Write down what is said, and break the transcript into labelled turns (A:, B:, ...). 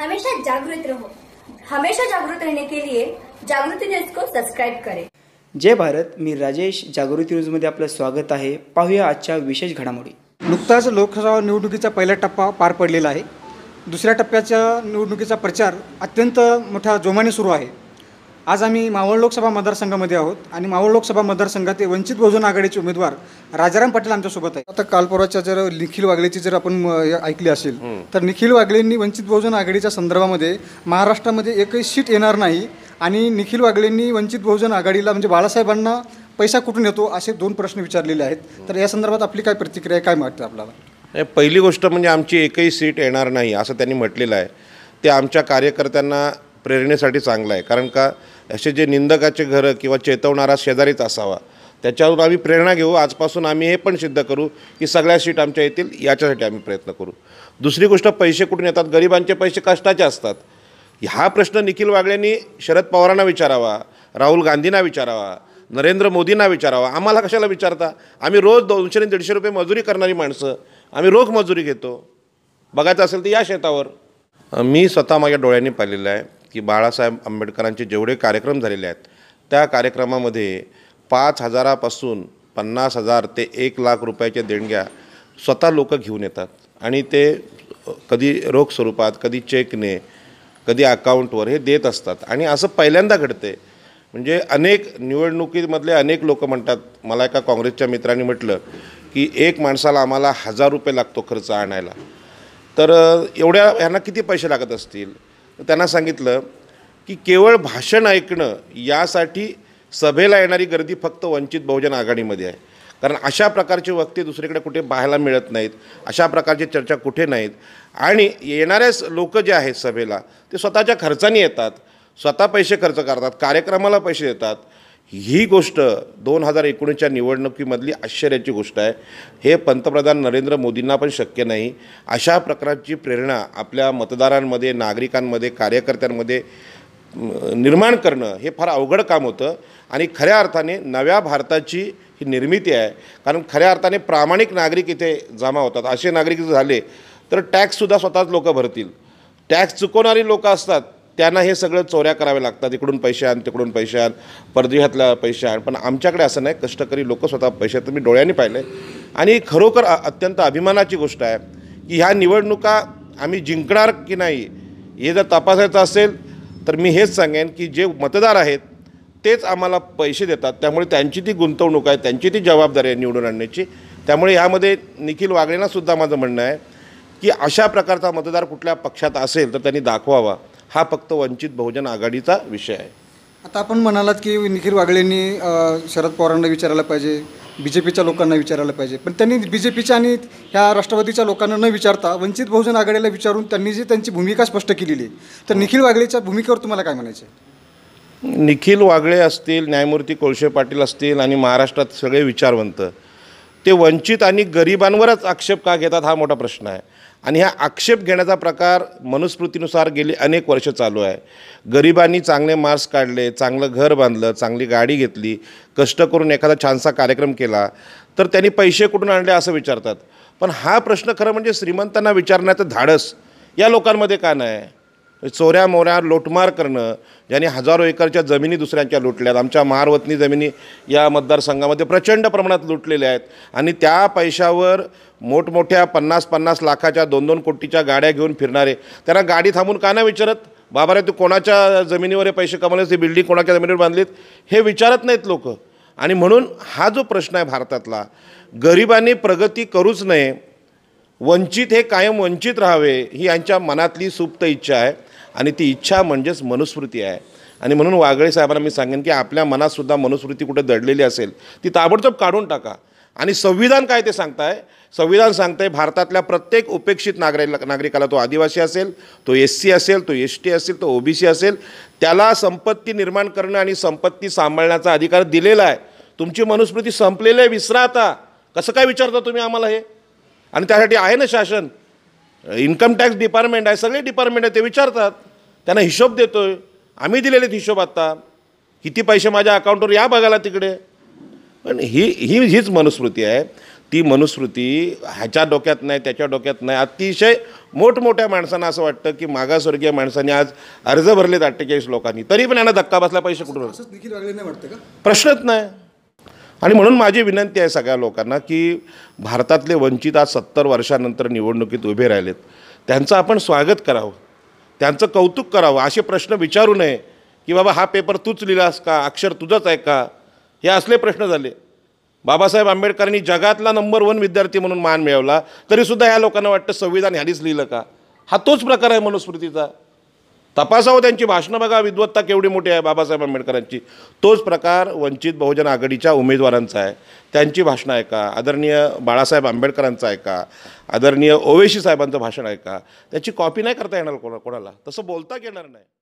A: हमेशा जागृत रहो हमेशा जागृत रहने के लिए जागृति न्यूज को सब्सक्राइब करें जय भारत मी राजेश जागृती मध्ये आपलं स्वागत आहे पाहूया आजच्या विशेष घडामोडी नुकताच लोकसभा निवडणुकीचा पहिला टप्पा पार पडलेला आहे दुसऱ्या टप्प्याच्या निवडणुकीचा प्रचार अत्यंत मोठ्या जोमाने सुरू आहे आज आम्ही मावळ लोकसभा मतदारसंघामध्ये आहोत आणि मावळ लोकसभा मतदारसंघात वंचित बहुजन आघाडीचे उमेदवार राजाराम पाटील आमच्यासोबत आहेत आता कालपोराच्या जर निखिल वागळेची जर आपण ऐकली असेल तर निखिल वागळेंनी वंचित बहुजन आघाडीच्या संदर्भामध्ये महाराष्ट्रामध्ये एकही सीट येणार नाही आणि निखिल वागळेंनी वंचित बहुजन आघाडीला म्हणजे बाळासाहेबांना पैसा कुठून येतो असे दोन प्रश्न विचारलेले आहेत तर या संदर्भात आपली काय प्रतिक्रिया काय वाटते आपल्याला
B: पहिली गोष्ट म्हणजे आमची एकही सीट येणार नाही असं त्यांनी म्हटलेलं आहे ते आमच्या कार्यकर्त्यांना प्रेरणेसाठी चांगलं आहे कारण का असे जे निंदकाचे घरं किंवा चेतवणारा शेजारीच असावा त्याच्यावरून आम्ही प्रेरणा घेऊ आजपासून आम्ही हे पण सिद्ध करू की सगळ्या सीट आमच्या येतील याच्यासाठी आम्ही प्रयत्न करू दुसरी गोष्ट पैसे कुठून येतात गरिबांचे पैसे कष्टाचे असतात हा प्रश्न निखिल वागळेंनी शरद पवारांना विचारावा राहुल गांधींना विचारावा नरेंद्र मोदींना विचारावा आम्हाला कशाला विचारता आम्ही रोज दोनशे आणि दीडशे रुपये मजुरी करणारी माणसं आम्ही रोख मजुरी घेतो बघायचं असेल तर या शेतावर मी स्वतः माझ्या डोळ्यांनी पाहिलेलं आहे की बाळासाहेब आंबेडकरांचे जेवढे कार्यक्रम झालेले आहेत त्या कार्यक्रमामध्ये पाच हजारापासून पन्नास हजार ते एक लाख रुपयाच्या देणग्या स्वतः लोक घेऊन येतात आणि ते कधी रोख स्वरूपात कधी चेकने कधी अकाउंटवर हे देत असतात आणि असं पहिल्यांदा घडते म्हणजे अनेक निवडणुकीमधले अनेक लोक म्हणतात मला एका काँग्रेसच्या मित्रांनी म्हटलं की एक माणसाला आम्हाला हजार रुपये लागतो खर्च आणायला तर एवढ्या ह्यांना किती पैसे लागत असतील त्यांना सांगितलं की केवळ भाषण ऐकणं यासाठी सभेला येणारी गर्दी फक्त वंचित बहुजन आघाडीमध्ये आहे कारण अशा प्रकारचे वक्ते दुसरीकडे कुठे पाहायला मिळत नाहीत अशा प्रकारची चर्चा कुठे नाहीत आणि येणाऱ्याच लोक जे आहेत सभेला ते स्वतःच्या खर्चाने येतात स्वतः पैसे खर्च करतात कार्यक्रमाला पैसे देतात ही गोष्ट दोन हजार एकोणीसच्या निवडणुकीमधली आश्चर्याची गोष्ट आहे हे पंतप्रधान नरेंद्र मोदींना पण शक्य नाही अशा प्रकारची प्रेरणा आपल्या मतदारांमध्ये नागरिकांमध्ये कार्यकर्त्यांमध्ये निर्माण करणं हे फार अवघड काम होतं आणि खऱ्या अर्थाने नव्या भारताची ही निर्मिती आहे कारण खऱ्या अर्थाने प्रामाणिक नागरिक इथे जमा होतात असे नागरिक झाले तर टॅक्ससुद्धा स्वतःच लोकं भरतील टॅक्स चुकवणारी लोकं असतात त्यांना हे सगळं चोऱ्या कराव्या लागतात इकडून पैसे आण तिकडून पैसे आण परदेहातल्या पैसे आण पण आमच्याकडे असं नाही कष्टकरी लोक स्वतः पैसे तर मी डोळ्यांनी पाहिले आणि खरोखर अत्यंत अभिमानाची गोष्ट आहे की ह्या निवडणुका आम्ही जिंकणार की नाही हे जर तपासायचं असेल तर मी हेच सांगेन की जे मतदार आहेत तेच आम्हाला पैसे देतात त्यामुळे त्यांची ती गुंतवणूक आहे त्यांची ती जबाबदारी आहे निवडून आणण्याची त्यामुळे यामध्ये निखिल वागळेंनासुद्धा माझं म्हणणं आहे की अशा प्रकारचा मतदार कुठल्या पक्षात असेल तर त्यांनी दाखवावा हा फक्त वंचित बहुजन आघाडीचा विषय आहे
A: आता आपण म्हणालात की निखिल वागळेंनी शरद पवारांना विचारायला पाहिजे बी जे पीच्या लोकांना विचारायला पाहिजे पण त्यांनी बी जे पीच्या आणि ह्या राष्ट्रवादीच्या लोकांना न विचारता वंचित बहुजन आघाडीला विचारून त्यांनी जी त्यांची भूमिका स्पष्ट केलेली आहे तर निखिल वागळेच्या भूमिकेवर तुम्हाला काय म्हणायचं
B: निखिल वागळे असतील न्यायमूर्ती कोळशे पाटील असतील आणि महाराष्ट्रात सगळे विचारवंत ते वंचित आणि गरिबांवरच आक्षेप का घेतात हा मोठा प्रश्न आहे आणि हा आक्षेप घेण्याचा प्रकार मनुस्मृतीनुसार गेली अनेक वर्ष चालू आहे गरिबांनी चांगले मार्क्स काढले चांगलं घर बांधलं चांगली गाडी घेतली कष्ट करून एखादा छानसा कार्यक्रम केला तर त्यांनी पैसे कुठून आणले असं विचारतात पण हा प्रश्न खरं म्हणजे श्रीमंतांना विचारण्याचं धाडस या लोकांमध्ये का नाही चोऱ्या मोऱ्या लोटमार करणं ज्याने हजारो एकरच्या जमिनी दुसऱ्यांच्या लुटल्यात आमच्या महारवतनी जमिनी या मतदारसंघामध्ये प्रचंड प्रमाणात लुटलेल्या आहेत आणि त्या पैशावर मोठमोठ्या पन्नास पन्नास लाखाच्या दोन दोन कोटीच्या गाड्या घेऊन फिरणारे त्यांना गाडी थांबून का नाही विचारत बाबा रे तू कोणाच्या जमिनीवर हे पैसे कमावलेस ते बिल्डिंग कोणाच्या जमिनीवर बांधलीत हे विचारत नाहीत लोक आणि म्हणून हा जो प्रश्न आहे भारतातला गरिबांनी प्रगती करूच नये वंचित हे कायम वंचित राहावे ही यांच्या मनातली सुप्त इच्छा आहे आणि ती इच्छा म्हणजेच मनुस्मृती आहे आणि म्हणून वागळे साहेबांना मी सांगेन की आपल्या मनातसुद्धा मनुस्मृती कुठे दडलेली असेल ती ताबडतोब काढून टाका आणि संविधान काय ते सांगताय संविधान सांगतंय भारतातल्या प्रत्येक उपेक्षित नागरिक नागरिकाला तो आदिवासी असेल तो एस सी असेल तो एस टी असेल तो ओबीसी असेल त्याला संपत्ती निर्माण करणं आणि संपत्ती सांभाळण्याचा अधिकार दिलेला आहे तुमची मनुस्मृती संपलेली आहे विसरा आता कसं काय विचारता तुम्ही आम्हाला हे आणि त्यासाठी आहे ना शासन इन्कम टॅक्स डिपार्टमेंट आहे सगळे डिपार्टमेंट आहे ते विचारतात त्यांना हिशोब देतो आहे आम्ही दिलेले हिशोब आत्ता किती पैसे माझ्या अकाउंटवर या बघायला तिकडे पण ही ही हीच मनुस्मृती आहे ती मनुस्मृती ह्याच्या डोक्यात नाही त्याच्या डोक्यात नाही अतिशय मोठमोठ्या माणसांना असं वाटतं की मागासवर्गीय माणसांनी आज अर्ज भरलेत अठ्ठेचाळीस लोकांनी तरी पण यांना धक्का बसला पैसे
A: कुठून
B: प्रश्नच नाही आणि म्हणून माझी विनंती आहे सगळ्या लोकांना की भारतातले वंचित आज सत्तर वर्षानंतर निवडणुकीत उभे राहिलेत त्यांचं आपण स्वागत करावं त्यांचं कौतुक करावं असे प्रश्न विचारू नये की बाबा हा पेपर तूच लिहिलास का अक्षर तुझंच आहे का हे असले प्रश्न झाले बाबासाहेब आंबेडकरांनी जगातला नंबर वन विद्यार्थी म्हणून मान मिळवला तरीसुद्धा ह्या लोकांना वाटतं संविधान ह्यानीच लिहिलं का हा तोच प्रकार आहे मनुस्मृतीचा तपासावं त्यांची भाषणं बघा विद्वत्ता केवढी मोठी आहे बाबासाहेब आंबेडकरांची तोच प्रकार वंचित बहुजन आघाडीच्या उमेदवारांचा आहे त्यांची भाषणं आहे का आदरणीय बाळासाहेब आंबेडकरांचं आहे का आदरणीय ओवेशी साहेबांचं भाषण आहे का त्याची कॉपी नाही करता येणार कोणा कोणाला तसं बोलता येणार नाही